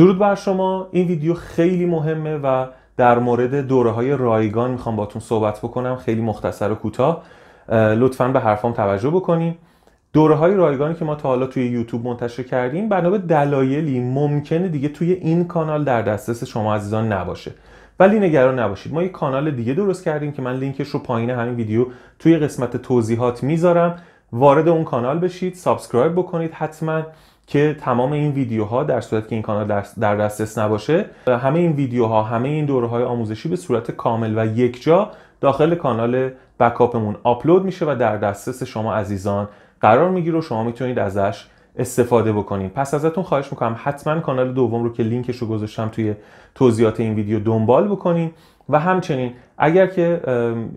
درود بر شما این ویدیو خیلی مهمه و در مورد دوره های رایگان میخوام باتون صحبت بکنم خیلی مختصر و کوتاه لطفا به حرفام توجه بکنیم دوره های رایگانی که ما تا حالا توی یوتیوب منتشر کردیم بنا به دلایلی ممکنه دیگه توی این کانال در دسترس شما عزیزان نباشه ولی نگران نباشید ما یک کانال دیگه درست کردیم که من لینکش رو پایین همین ویدیو توی قسمت توضیحات میذارم وارد اون کانال بشید سابسکرایب بکنید حتما که تمام این ویدیوها در صورت که این کانال در دسترس نباشه همه این ویدیوها همه این دوره های آموزشی به صورت کامل و یکجا داخل کانال بکاپمون آپلود میشه و در دسترس شما عزیزان قرار میگیره و شما میتونید ازش استفاده بکنین پس ازتون خواهش میکنم حتما کانال دوم رو که لینکش رو گذاشتم توی توضیحات این ویدیو دنبال بکنین و همچنین اگر که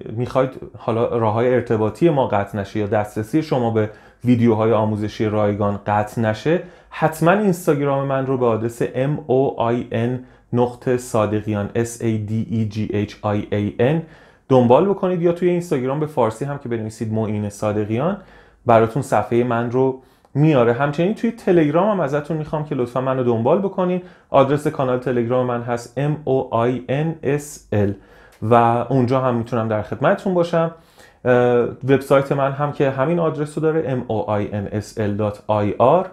میخواید حالا راه های ارتباطی ما قطع نشه یا دسترسی شما به ویدیوهای آموزشی رایگان قطع نشه حتما اینستاگرام من رو به آدرس m o i n نقطه صادقیان s a d e g h i a n دنبال بکنید یا توی اینستاگرام به فارسی هم که بنویسید معین صادقیان براتون صفحه من رو میاره همچنین توی تلگرام هم ازتون میخوام که لطفا منو دنبال بکنین آدرس کانال تلگرام من هست m o i n s l و اونجا هم میتونم در خدمتتون باشم وبسایت من هم که همین آدرس رو داره m-o-i-n-s-l-dot-i-r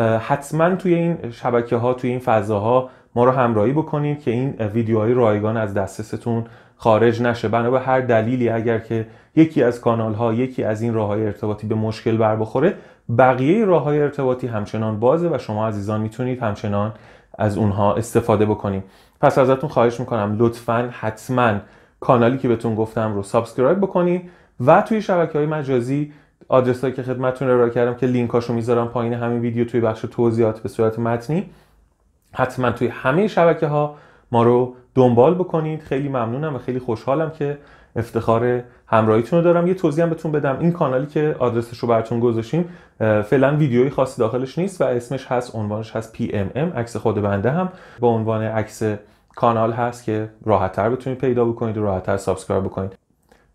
حتما توی این شبکه ها توی این فضاها ما رو همراهی بکنید که این ویدیوهای رایگان از دسترستون خارج نشه بنا به هر دلیلی اگر که یکی از کانال ها یکی از این راه های ارتباطی به مشکل بر بخوره بقیه راه های ارتباطی همچنان بازه و شما عزیزان میتونید همچنان از اونها استفاده بکنید پس ازتون خواهش میکنم لطفا حتما کانالی که بهتون گفتم رو سابسکرایب بکنید و توی شبکه های مجازی آدرس که خدمتتون ارائه کردم که لینکاشو میذارم پایین همین ویدیو توی بخش توضیحات به صورت متنی حتما توی همه شبکه ها ما رو دنبال بکنید خیلی ممنونم و خیلی خوشحالم که افتخار همراهیتون رو دارم یه توضیح هم بهتون بدم این کانالی که آدرسش رو براتون گذاشتیم فعلا ویدیوی خاصی داخلش نیست و اسمش هست عنوانش هست PMM عکس خود بنده هم با عنوان عکس کانال هست که تر بتونید پیدا بکنید و راحتتر سابسکرایب بکنید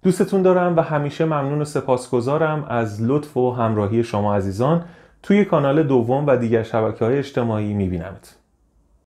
دوستتون دارم و همیشه ممنون و سپاسگزارم از لطف و همراهی شما عزیزان توی کانال دوم و دیگر شبکه های اجتماعی میبینمت